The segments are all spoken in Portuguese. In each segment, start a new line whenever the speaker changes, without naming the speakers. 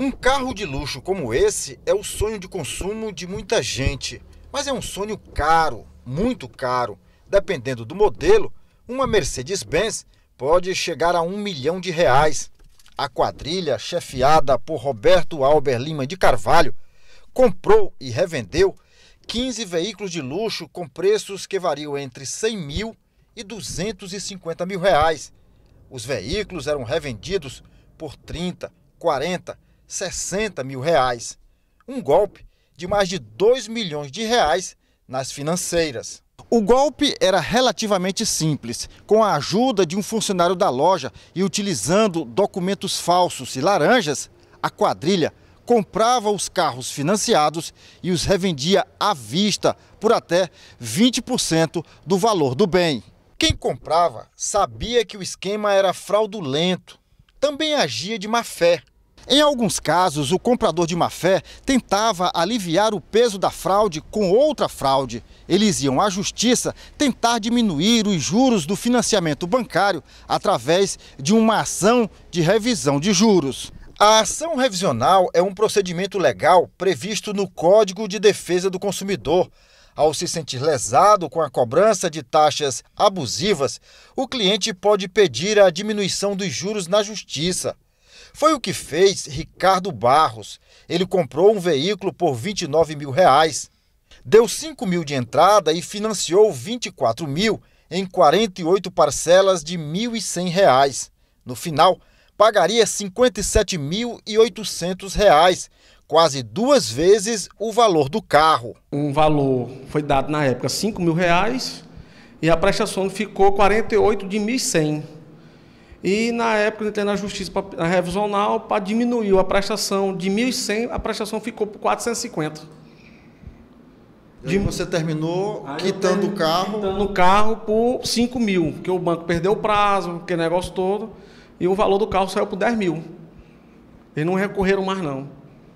Um carro de luxo como esse é o sonho de consumo de muita gente, mas é um sonho caro, muito caro. Dependendo do modelo, uma Mercedes-Benz pode chegar a um milhão de reais. A quadrilha, chefiada por Roberto Albert Lima de Carvalho, comprou e revendeu 15 veículos de luxo com preços que variam entre 100 mil e 250 mil reais. Os veículos eram revendidos por 30, 40, 60 mil reais. Um golpe de mais de 2 milhões de reais nas financeiras. O golpe era relativamente simples. Com a ajuda de um funcionário da loja e utilizando documentos falsos e laranjas, a quadrilha comprava os carros financiados e os revendia à vista por até 20% do valor do bem. Quem comprava sabia que o esquema era fraudulento, também agia de má fé. Em alguns casos, o comprador de má fé tentava aliviar o peso da fraude com outra fraude. Eles iam à justiça tentar diminuir os juros do financiamento bancário através de uma ação de revisão de juros. A ação revisional é um procedimento legal previsto no Código de Defesa do Consumidor. Ao se sentir lesado com a cobrança de taxas abusivas, o cliente pode pedir a diminuição dos juros na justiça. Foi o que fez Ricardo Barros. Ele comprou um veículo por 29 mil reais, deu 5 mil de entrada e financiou 24 mil em 48 parcelas de R$ 1.100. No final, pagaria R$ 57.800,
quase duas vezes o valor do carro. Um valor foi dado na época R$ 5 mil reais, e a prestação ficou 48 de 1.100. E na época eu entrei na justiça pra, revisional para diminuir a prestação de 1.100, a prestação ficou por 450. E você terminou Aí quitando o carro? Quitando o carro por 5 mil, porque o banco perdeu o prazo, que negócio todo, e o valor do carro saiu por 10 mil. Eles não recorreram mais, não.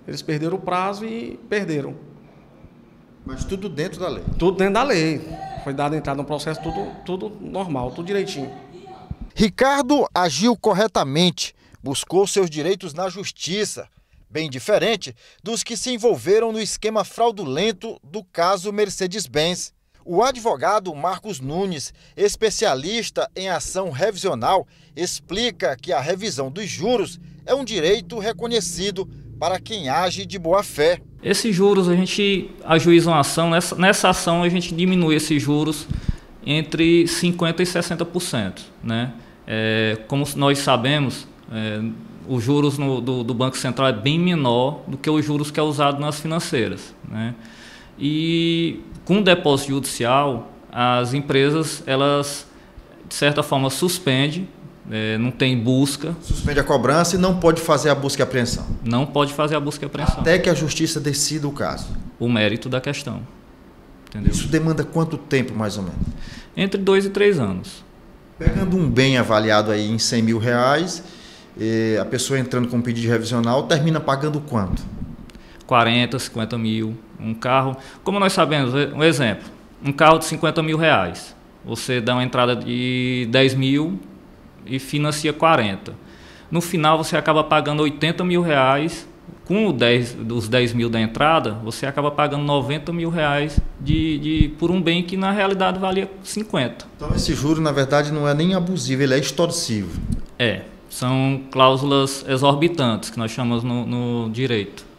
Eles perderam o prazo e perderam. Mas tudo dentro da lei? Tudo dentro da lei. Foi dado entrada no processo, tudo, tudo normal, tudo direitinho. Ricardo agiu corretamente, buscou seus direitos na justiça,
bem diferente dos que se envolveram no esquema fraudulento do caso Mercedes-Benz. O advogado Marcos Nunes, especialista em ação revisional, explica que a revisão dos juros é um direito reconhecido para quem age de boa fé.
Esses juros a gente ajuiza uma ação, nessa, nessa ação a gente diminui esses juros entre 50% e 60%. Né? É, como nós sabemos, é, os juros no, do, do, Banco Central é bem menor do que os juros que é usado nas financeiras. Né? E com o depósito judicial, as empresas, elas, de certa forma, suspendem, é, não tem busca. Suspende a cobrança e não pode fazer a busca e apreensão. Não pode fazer a busca e apreensão. Até que a justiça decida o caso. O mérito da questão. Entendeu? Isso demanda quanto tempo, mais ou menos? Entre dois e três anos. Pegando um
bem avaliado aí em 100 mil reais, a pessoa entrando com um pedido revisional termina
pagando quanto? 40, 50 mil. Um carro, como nós sabemos, um exemplo, um carro de 50 mil reais. Você dá uma entrada de 10 mil e financia 40. No final você acaba pagando 80 mil reais com o 10, os 10 mil da entrada, você acaba pagando 90 mil reais de, de, por um bem que na realidade valia 50. Então esse juro, na verdade, não é nem abusivo, ele é extorsivo. É, são cláusulas exorbitantes que nós chamamos no, no direito.